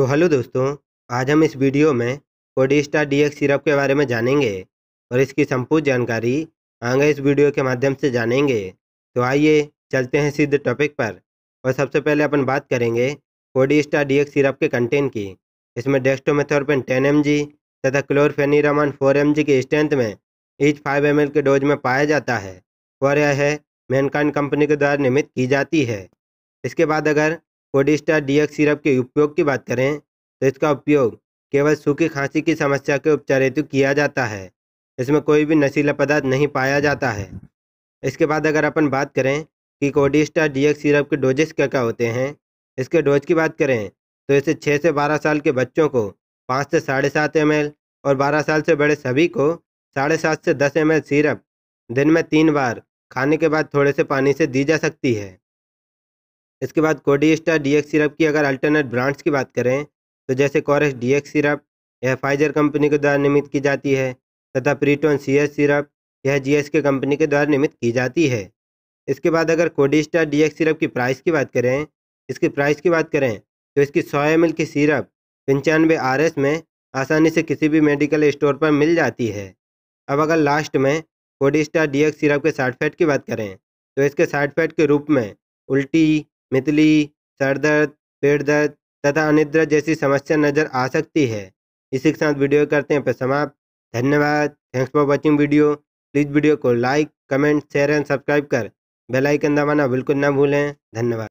तो हेलो दोस्तों आज हम इस वीडियो में कोडिस्टा डी एक्स सिरप के बारे में जानेंगे और इसकी संपूर्ण जानकारी आगे इस वीडियो के माध्यम से जानेंगे तो आइए चलते हैं सीधे टॉपिक पर और सबसे पहले अपन बात करेंगे कोडिस्टा डी एक्स सिरप के कंटेंट की इसमें डेस्टोमेथोरपिन टेन एम जी तथा क्लोरफेनिरामान फोर एम जी की स्ट्रेंथ में ईच फाइव एम के डोज में पाया जाता है और यह मैनकान कंपनी के द्वारा निर्मित की जाती है इसके बाद अगर कोडिस्टा डीएक्स सिरप के उपयोग की बात करें तो इसका उपयोग केवल सूखी खांसी की समस्या के उपचार हेतु किया जाता है इसमें कोई भी नशीला पदार्थ नहीं पाया जाता है इसके बाद अगर अपन बात करें कि कोडिस्टा डीएक्स सिरप के डोजेस क्या क्या होते हैं इसके डोज की बात करें तो इसे छः से बारह साल के बच्चों को पाँच से साढ़े सात एम और बारह साल से बड़े सभी को साढ़े सात से दस एम सिरप दिन में तीन बार खाने के बाद थोड़े से पानी से दी जा सकती है इसके बाद कोडी स्टार डी सिरप की अगर अल्टरनेट ब्रांड्स की बात करें तो जैसे कॉरेस डी सिरप यह फाइजर कंपनी के द्वारा निर्मित की जाती है तथा प्रीटोन सी एस सिरप यह जी एस के कंपनी के द्वारा निर्मित की जाती है इसके बाद अगर कोडी डी एक्स सिरप की प्राइस की बात करें इसकी प्राइस की बात करें तो इसकी सौ एम की सीरप पंचानवे आर एस में आसानी से किसी भी मेडिकल स्टोर पर मिल जाती है अब अगर लास्ट में कोडी स्टार डी सिरप के साइड इफेक्ट की बात करें तो इसके साइड इफेक्ट के रूप में उल्टी मितली सर दर्द पेट दर्द तथा अनिद्रा जैसी समस्या नज़र आ सकती है इसी के साथ वीडियो करते हैं पर समाप्त धन्यवाद thanks for watching video please video को like comment share and subscribe कर बेलाइकन दबाना बिल्कुल न भूलें धन्यवाद